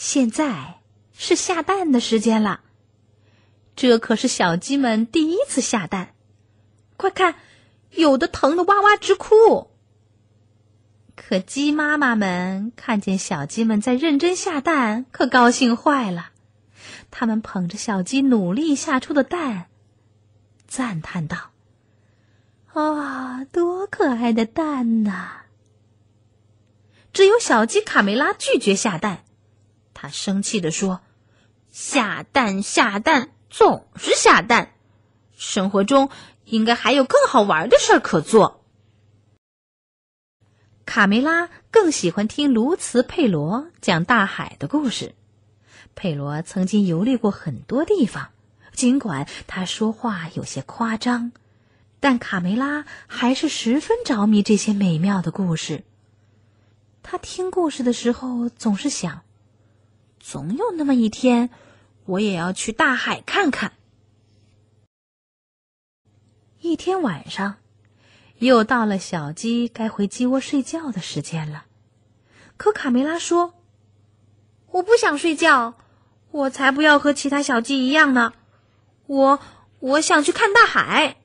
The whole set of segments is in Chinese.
现在是下蛋的时间了，这可是小鸡们第一次下蛋。快看，有的疼得哇哇直哭。可鸡妈妈们看见小鸡们在认真下蛋，可高兴坏了。他们捧着小鸡努力下出的蛋，赞叹道：“啊，多可爱的蛋呐！”只有小鸡卡梅拉拒绝下蛋。他生气地说：“下蛋下蛋，总是下蛋。生活中应该还有更好玩的事儿可做。”卡梅拉更喜欢听卢茨佩罗讲大海的故事。佩罗曾经游历过很多地方，尽管他说话有些夸张，但卡梅拉还是十分着迷这些美妙的故事。他听故事的时候总是想。总有那么一天，我也要去大海看看。一天晚上，又到了小鸡该回鸡窝睡觉的时间了。可卡梅拉说：“我不想睡觉，我才不要和其他小鸡一样呢！我我想去看大海。”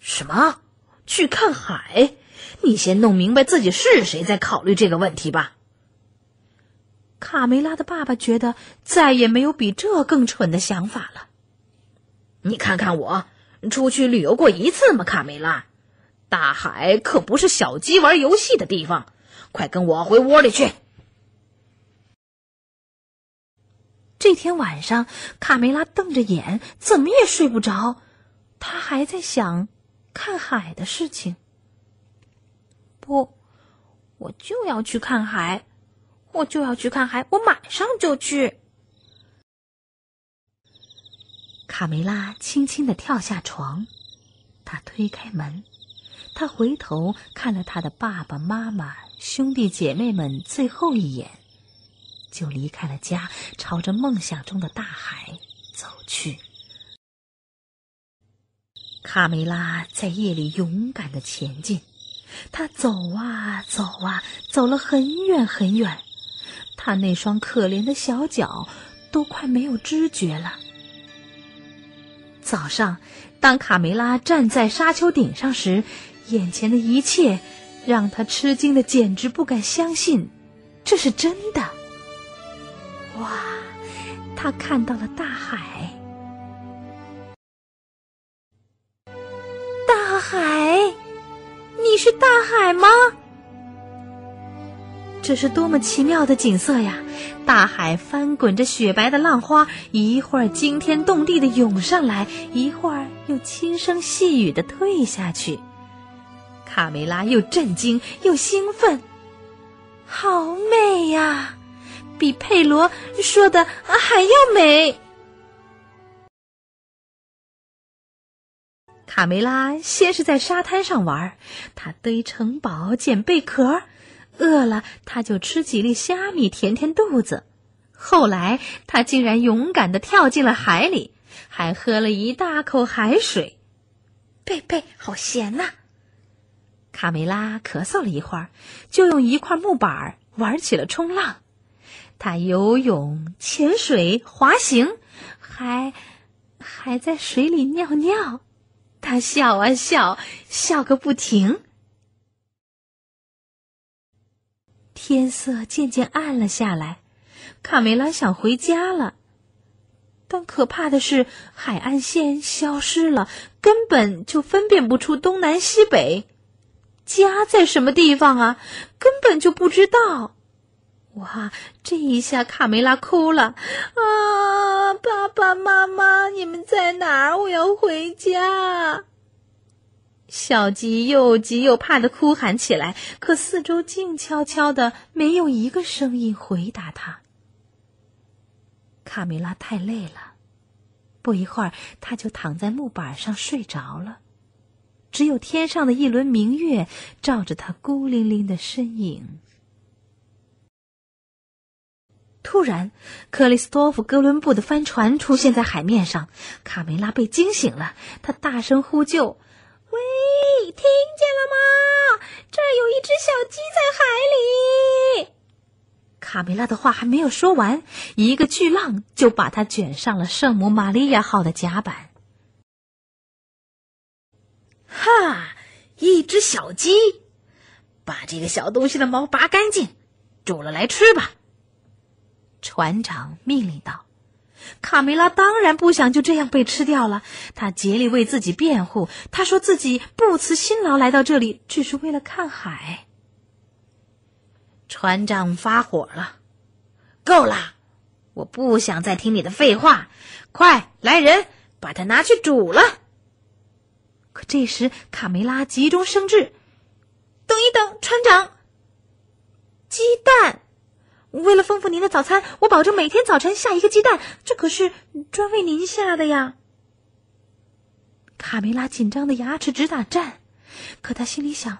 什么？去看海？你先弄明白自己是谁，再考虑这个问题吧。卡梅拉的爸爸觉得再也没有比这更蠢的想法了。你看看我，出去旅游过一次吗？卡梅拉，大海可不是小鸡玩游戏的地方，快跟我回窝里去。这天晚上，卡梅拉瞪着眼，怎么也睡不着，他还在想看海的事情。不，我就要去看海。我就要去看海，我马上就去。卡梅拉轻轻的跳下床，她推开门，她回头看了她的爸爸妈妈、兄弟姐妹们最后一眼，就离开了家，朝着梦想中的大海走去。卡梅拉在夜里勇敢的前进，她走啊走啊，走了很远很远。他那双可怜的小脚都快没有知觉了。早上，当卡梅拉站在沙丘顶上时，眼前的一切让他吃惊的简直不敢相信，这是真的！哇，他看到了大海！大海，你是大海吗？这是多么奇妙的景色呀！大海翻滚着雪白的浪花，一会儿惊天动地的涌上来，一会儿又轻声细语的退下去。卡梅拉又震惊又兴奋，好美呀，比佩罗说的还要美。卡梅拉先是在沙滩上玩，他堆城堡、捡贝壳。饿了，他就吃几粒虾米填填肚子。后来，他竟然勇敢的跳进了海里，还喝了一大口海水。贝贝，好咸呐！卡梅拉咳嗽了一会儿，就用一块木板玩起了冲浪。他游泳、潜水、滑行，还还在水里尿尿。他笑啊笑，笑个不停。天色渐渐暗了下来，卡梅拉想回家了。但可怕的是，海岸线消失了，根本就分辨不出东南西北，家在什么地方啊？根本就不知道。哇！这一下卡梅拉哭了。啊，爸爸妈妈，你们在哪儿？我要回家。小鸡又急又怕的哭喊起来，可四周静悄悄的，没有一个声音回答他。卡梅拉太累了，不一会儿，他就躺在木板上睡着了，只有天上的一轮明月照着他孤零零的身影。突然，克里斯托夫哥伦布的帆船出现在海面上，卡梅拉被惊醒了，他大声呼救。喂，听见了吗？这儿有一只小鸡在海里。卡梅拉的话还没有说完，一个巨浪就把它卷上了圣母玛利亚号的甲板。哈！一只小鸡，把这个小东西的毛拔干净，煮了来吃吧。船长命令道。卡梅拉当然不想就这样被吃掉了。他竭力为自己辩护。他说自己不辞辛劳来到这里，只是为了看海。船长发火了：“够了！我不想再听你的废话！快来人，把它拿去煮了！”可这时，卡梅拉急中生智：“等一等，船长，鸡蛋。”为了丰富您的早餐，我保证每天早晨下一个鸡蛋，这可是专为您下的呀。卡梅拉紧张的牙齿直打颤，可她心里想：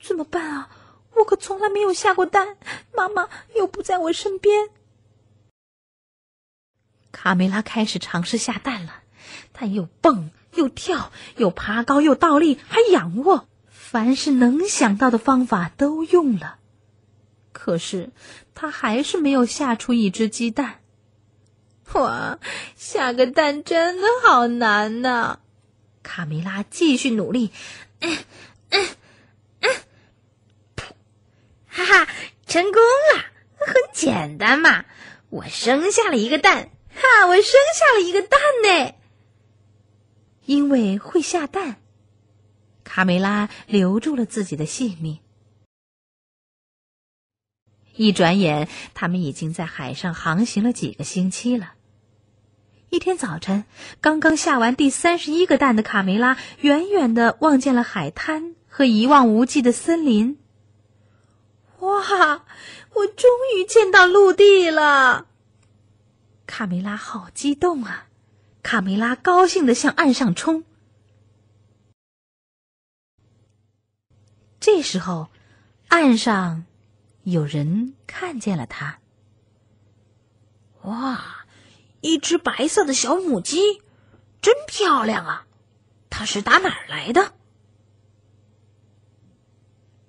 怎么办啊？我可从来没有下过蛋，妈妈又不在我身边。卡梅拉开始尝试下蛋了，她又蹦又跳，又爬高又倒立，还仰卧，凡是能想到的方法都用了。可是，他还是没有下出一只鸡蛋。哇，下个蛋真的好难呐！卡梅拉继续努力，嗯嗯嗯，噗！哈哈，成功了！很简单嘛，我生下了一个蛋！哈，我生下了一个蛋呢！因为会下蛋，卡梅拉留住了自己的性命。一转眼，他们已经在海上航行了几个星期了。一天早晨，刚刚下完第三十一个蛋的卡梅拉，远远的望见了海滩和一望无际的森林。哇！我终于见到陆地了。卡梅拉好激动啊！卡梅拉高兴的向岸上冲。这时候，岸上。有人看见了它。哇，一只白色的小母鸡，真漂亮啊！它是打哪儿来的？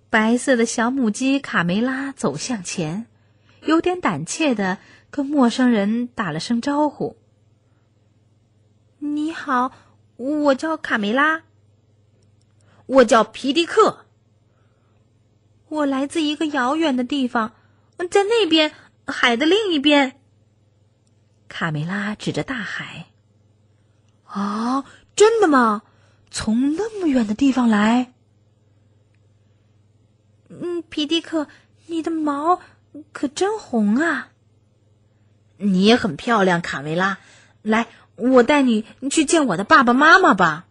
白色的小母鸡卡梅拉走向前，有点胆怯的跟陌生人打了声招呼：“你好，我叫卡梅拉。我叫皮迪克。”我来自一个遥远的地方，在那边海的另一边。卡梅拉指着大海。啊，真的吗？从那么远的地方来？嗯，皮迪克，你的毛可真红啊！你也很漂亮，卡梅拉。来，我带你去见我的爸爸妈妈吧。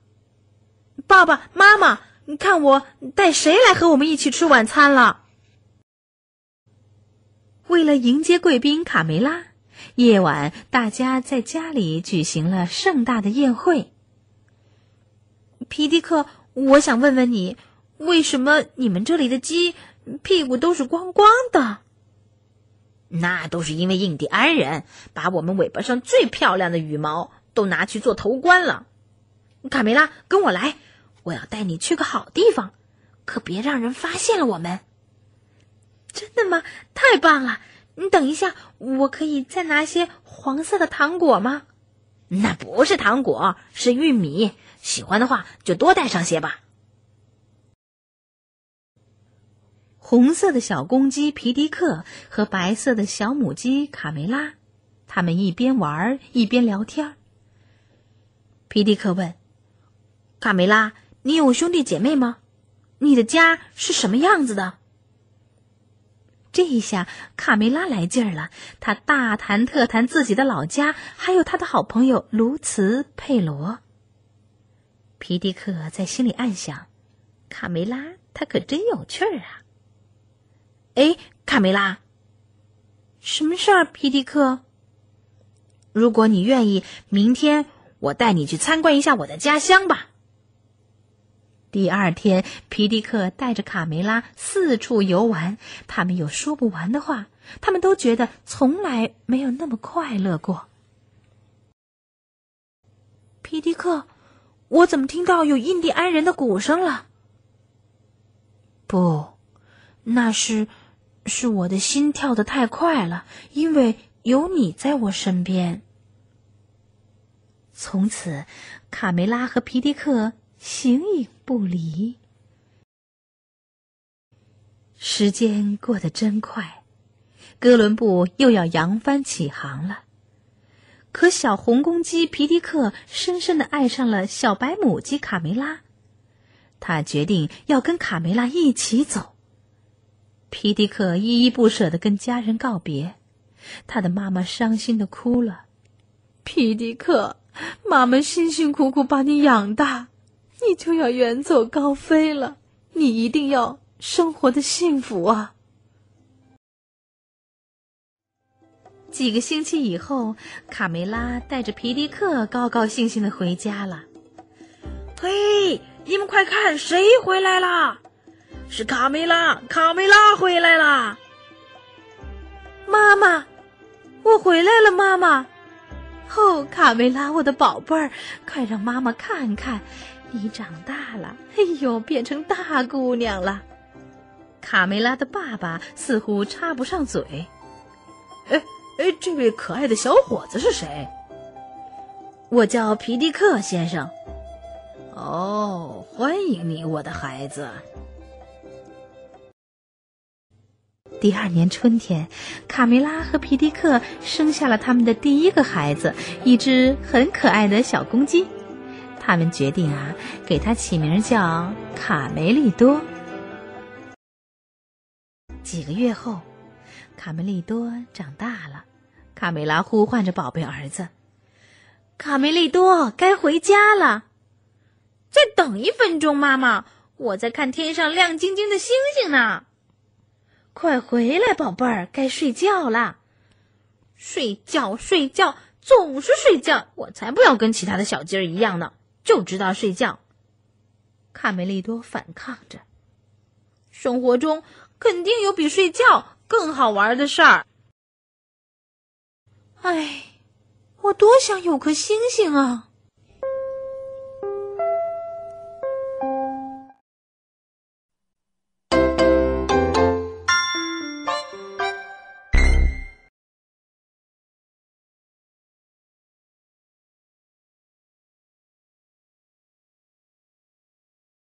爸爸妈妈。你看，我带谁来和我们一起吃晚餐了？为了迎接贵宾卡梅拉，夜晚大家在家里举行了盛大的宴会。皮迪克，我想问问你，为什么你们这里的鸡屁股都是光光的？那都是因为印第安人把我们尾巴上最漂亮的羽毛都拿去做头冠了。卡梅拉，跟我来。我要带你去个好地方，可别让人发现了我们。真的吗？太棒了！你等一下，我可以再拿些黄色的糖果吗？那不是糖果，是玉米。喜欢的话就多带上些吧。红色的小公鸡皮迪克和白色的小母鸡卡梅拉，他们一边玩一边聊天。皮迪克问卡梅拉。你有兄弟姐妹吗？你的家是什么样子的？这一下卡梅拉来劲儿了，他大谈特谈自己的老家，还有他的好朋友卢茨佩罗。皮迪克在心里暗想：“卡梅拉，他可真有趣儿啊！”哎，卡梅拉，什么事儿？皮迪克，如果你愿意，明天我带你去参观一下我的家乡吧。第二天，皮迪克带着卡梅拉四处游玩，他们有说不完的话。他们都觉得从来没有那么快乐过。皮迪克，我怎么听到有印第安人的鼓声了？不，那是，是我的心跳的太快了，因为有你在我身边。从此，卡梅拉和皮迪克形影。不离。时间过得真快，哥伦布又要扬帆起航了。可小红公鸡皮迪克深深的爱上了小白母鸡卡梅拉，他决定要跟卡梅拉一起走。皮迪克依依不舍的跟家人告别，他的妈妈伤心的哭了。皮迪克，妈妈辛辛苦苦把你养大。你就要远走高飞了，你一定要生活的幸福啊！几个星期以后，卡梅拉带着皮迪克高高兴兴的回家了。嘿，你们快看，谁回来了？是卡梅拉，卡梅拉回来了！妈妈，我回来了，妈妈。哦，卡梅拉，我的宝贝儿，快让妈妈看看。你长大了，哎呦，变成大姑娘了！卡梅拉的爸爸似乎插不上嘴。哎哎，这位可爱的小伙子是谁？我叫皮迪克先生。哦，欢迎你，我的孩子。第二年春天，卡梅拉和皮迪克生下了他们的第一个孩子，一只很可爱的小公鸡。他们决定啊，给他起名叫卡梅利多。几个月后，卡梅利多长大了。卡梅拉呼唤着宝贝儿子：“卡梅利多，该回家了。”“再等一分钟，妈妈，我在看天上亮晶晶的星星呢。”“快回来，宝贝儿，该睡觉了。”“睡觉，睡觉，总是睡觉，我才不要跟其他的小鸡儿一样呢。”就知道睡觉，卡梅利多反抗着。生活中肯定有比睡觉更好玩的事儿。唉，我多想有颗星星啊！